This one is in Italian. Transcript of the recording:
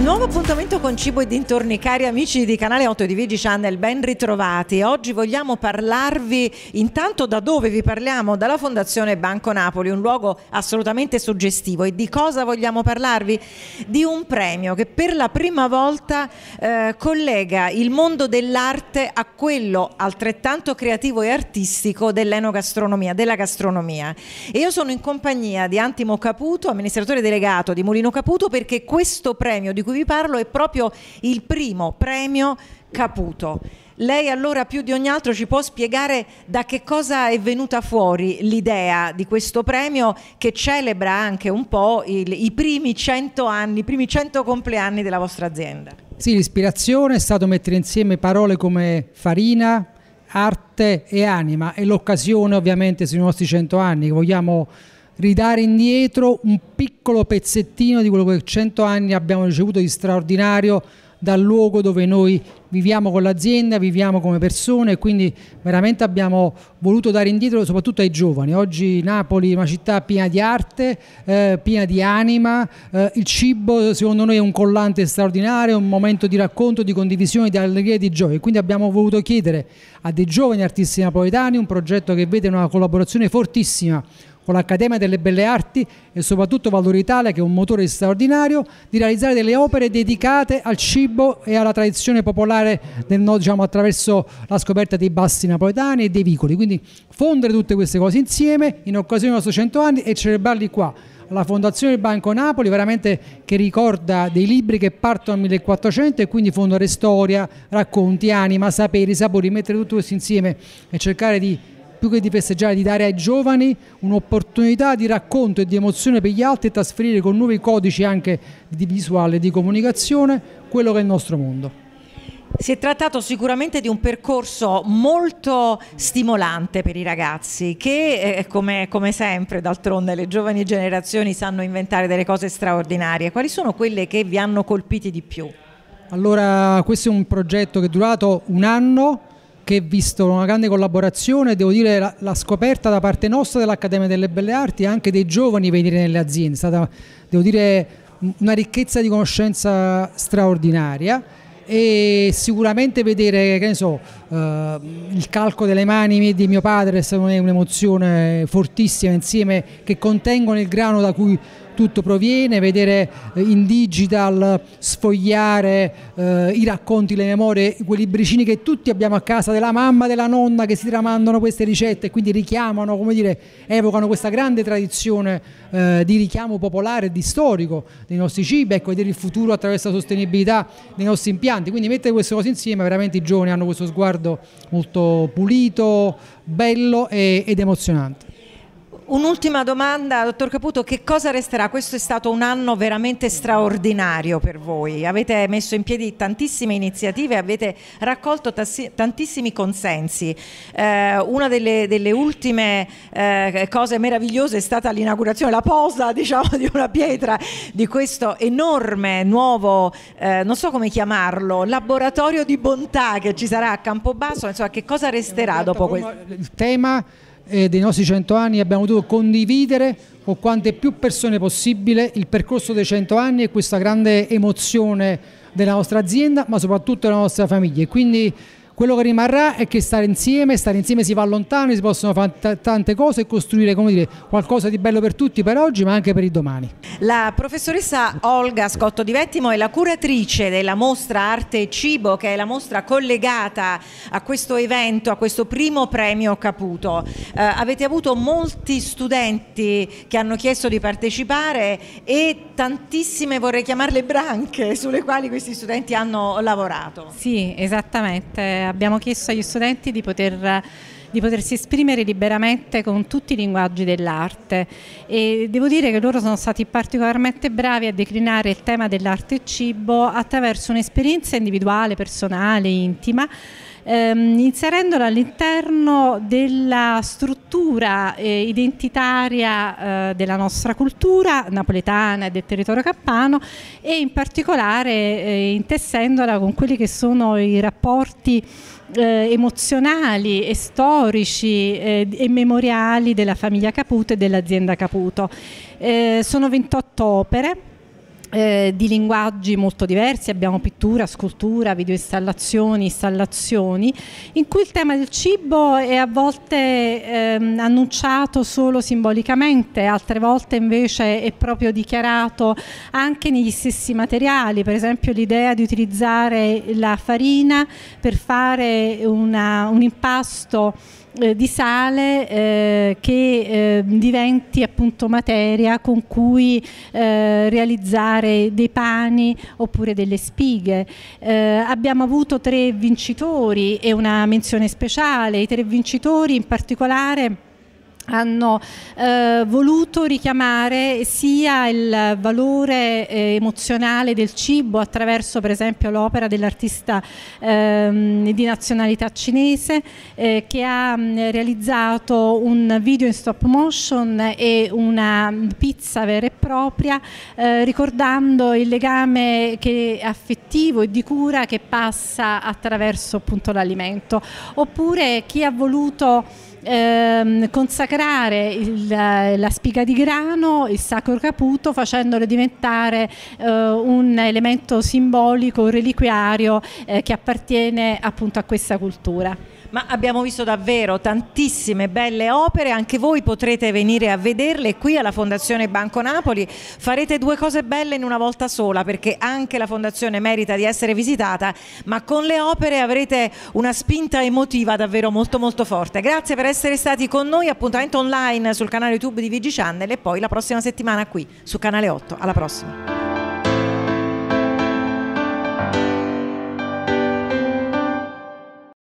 Nuovo appuntamento con Cibo e dintorni, cari amici di Canale 8 e di Vigi Channel, ben ritrovati. Oggi vogliamo parlarvi intanto da dove vi parliamo, dalla Fondazione Banco Napoli, un luogo assolutamente suggestivo. E di cosa vogliamo parlarvi? Di un premio che per la prima volta eh, collega il mondo dell'arte a quello altrettanto creativo e artistico dell'enogastronomia, della gastronomia. E io sono in compagnia di Antimo Caputo, amministratore delegato di Mulino Caputo, perché questo premio di cui cui vi parlo è proprio il primo premio Caputo. Lei allora più di ogni altro ci può spiegare da che cosa è venuta fuori l'idea di questo premio che celebra anche un po' il, i primi 100 anni, i primi 100 compleanni della vostra azienda. Sì, l'ispirazione è stato mettere insieme parole come farina, arte e anima e l'occasione ovviamente sui nostri 100 anni, vogliamo ridare indietro un piccolo piccolo pezzettino di quello che 100 anni abbiamo ricevuto di straordinario dal luogo dove noi viviamo con l'azienda, viviamo come persone e quindi veramente abbiamo voluto dare indietro soprattutto ai giovani. Oggi Napoli è una città piena di arte, eh, piena di anima, eh, il cibo secondo noi è un collante straordinario, un momento di racconto, di condivisione, di allegria e di gioia. Quindi abbiamo voluto chiedere a dei giovani artisti napoletani un progetto che vede una collaborazione fortissima con l'Accademia delle Belle Arti e soprattutto Valor Italia che è un motore straordinario di realizzare delle opere dedicate al cibo e alla tradizione popolare del diciamo, attraverso la scoperta dei bassi napoletani e dei vicoli quindi fondere tutte queste cose insieme in occasione dei nostri 100 anni e celebrarli qua la Fondazione Banco Napoli, veramente che ricorda dei libri che partono dal 1400 e quindi fondare storia, racconti, anima, saperi, sapori, mettere tutto questo insieme e cercare di più che di festeggiare, di dare ai giovani un'opportunità di racconto e di emozione per gli altri e trasferire con nuovi codici anche di visuale, e di comunicazione, quello che è il nostro mondo. Si è trattato sicuramente di un percorso molto stimolante per i ragazzi che, eh, come, come, sempre d'altronde, le giovani generazioni sanno inventare delle cose straordinarie. Quali sono quelle che vi hanno colpiti di più? Allora, questo è un progetto che è durato un anno, che visto una grande collaborazione, devo dire la, la scoperta da parte nostra dell'Accademia delle Belle Arti e anche dei giovani venire nelle aziende, è stata devo dire una ricchezza di conoscenza straordinaria e sicuramente vedere, che ne so, eh, il calco delle mani di mio padre è stata un'emozione fortissima insieme che contengono il grano da cui tutto proviene, vedere eh, in digital sfogliare eh, i racconti, le memorie, quei libricini che tutti abbiamo a casa della mamma, della nonna che si tramandano queste ricette e quindi richiamano, come dire, evocano questa grande tradizione eh, di richiamo popolare e di storico dei nostri cibi, ecco, vedere il futuro attraverso la sostenibilità dei nostri impianti. Quindi mettere queste cose insieme, veramente i giovani hanno questo sguardo sguardo molto pulito, bello e, ed emozionante. Un'ultima domanda, dottor Caputo, che cosa resterà? Questo è stato un anno veramente straordinario per voi, avete messo in piedi tantissime iniziative, avete raccolto tantissimi consensi. Eh, una delle, delle ultime eh, cose meravigliose è stata l'inaugurazione, la posa diciamo, di una pietra di questo enorme nuovo, eh, non so come chiamarlo, laboratorio di bontà che ci sarà a Campobasso, insomma che cosa resterà dopo questo? Il tema eh, dei nostri 100 anni abbiamo dovuto condividere con quante più persone possibile il percorso dei 100 anni e questa grande emozione della nostra azienda ma soprattutto della nostra famiglia. E quindi quello che rimarrà è che stare insieme, stare insieme si va lontano, si possono fare tante cose e costruire dire, qualcosa di bello per tutti per oggi ma anche per il domani. La professoressa Olga Scotto di Vettimo è la curatrice della mostra Arte e Cibo che è la mostra collegata a questo evento, a questo primo premio Caputo. Eh, avete avuto molti studenti che hanno chiesto di partecipare e tantissime vorrei chiamarle branche sulle quali questi studenti hanno lavorato. Sì, esattamente abbiamo chiesto agli studenti di poter di potersi esprimere liberamente con tutti i linguaggi dell'arte e devo dire che loro sono stati particolarmente bravi a declinare il tema dell'arte e cibo attraverso un'esperienza individuale, personale, intima ehm, inserendola all'interno della struttura eh, identitaria eh, della nostra cultura napoletana e del territorio campano e in particolare eh, intessendola con quelli che sono i rapporti eh, emozionali e storici eh, e memoriali della famiglia Caputo e dell'azienda Caputo. Eh, sono 28 opere eh, di linguaggi molto diversi, abbiamo pittura, scultura, videoinstallazioni, installazioni, in cui il tema del cibo è a volte ehm, annunciato solo simbolicamente, altre volte invece è proprio dichiarato anche negli stessi materiali, per esempio l'idea di utilizzare la farina per fare una, un impasto eh, di sale eh, che eh, diventi appunto materia con cui eh, realizzare dei pani oppure delle spighe. Eh, abbiamo avuto tre vincitori e una menzione speciale, i tre vincitori in particolare hanno eh, voluto richiamare sia il valore eh, emozionale del cibo attraverso per esempio l'opera dell'artista ehm, di nazionalità cinese eh, che ha mh, mm, realizzato un video in stop motion e una pizza vera e propria eh, ricordando il legame che, affettivo e di cura che passa attraverso l'alimento oppure chi ha voluto ehm, consacrare il, la spiga di grano, il sacro caputo, facendolo diventare eh, un elemento simbolico, reliquiario eh, che appartiene appunto a questa cultura. Ma abbiamo visto davvero tantissime belle opere, anche voi potrete venire a vederle qui alla Fondazione Banco Napoli. Farete due cose belle in una volta sola perché anche la Fondazione merita di essere visitata, ma con le opere avrete una spinta emotiva davvero molto molto forte. Grazie per essere stati con noi, appuntamento online sul canale YouTube di VG Channel e poi la prossima settimana qui su Canale 8. Alla prossima.